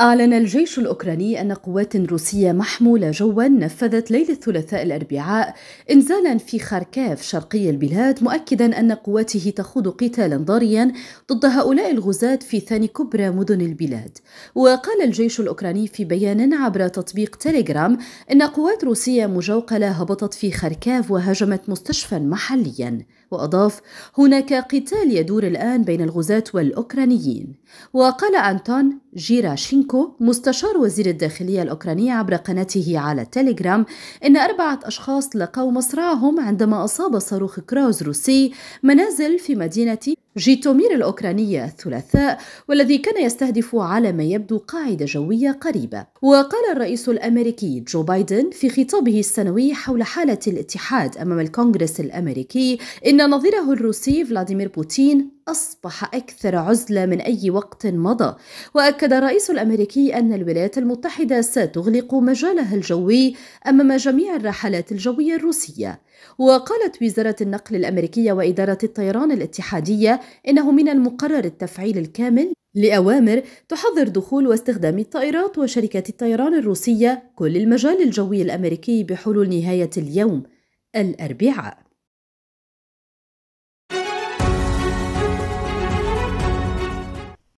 أعلن الجيش الأوكراني أن قوات روسية محمولة جوا نفذت ليلة الثلاثاء الأربعاء إنزالا في خاركاف شرقي البلاد مؤكدا أن قواته تخوض قتالا ضاريا ضد هؤلاء الغزاة في ثاني كبرى مدن البلاد وقال الجيش الأوكراني في بيان عبر تطبيق تيليجرام أن قوات روسية مجوقلة هبطت في خاركاف وهاجمت مستشفى محليا وأضاف هناك قتال يدور الآن بين الغزاة والأوكرانيين وقال أنتون جيراشينكو مستشار وزير الداخلية الأوكرانية عبر قناته على تيليجرام إن أربعة أشخاص لقوا مصرعهم عندما أصاب صاروخ كراوز روسي منازل في مدينة جيتومير الأوكرانية الثلاثاء والذي كان يستهدف على ما يبدو قاعدة جوية قريبة وقال الرئيس الأمريكي جو بايدن في خطابه السنوي حول حالة الاتحاد أمام الكونغرس الأمريكي إن نظيره الروسي فلاديمير بوتين أصبح أكثر عزلة من أي وقت مضى وأكد الرئيس الأمريكي أن الولايات المتحدة ستغلق مجالها الجوي أمام جميع الرحلات الجوية الروسية وقالت وزارة النقل الأمريكية وإدارة الطيران الاتحادية إنه من المقرر التفعيل الكامل لأوامر تحظر دخول واستخدام الطائرات وشركات الطيران الروسية كل المجال الجوي الأمريكي بحلول نهاية اليوم الأربعاء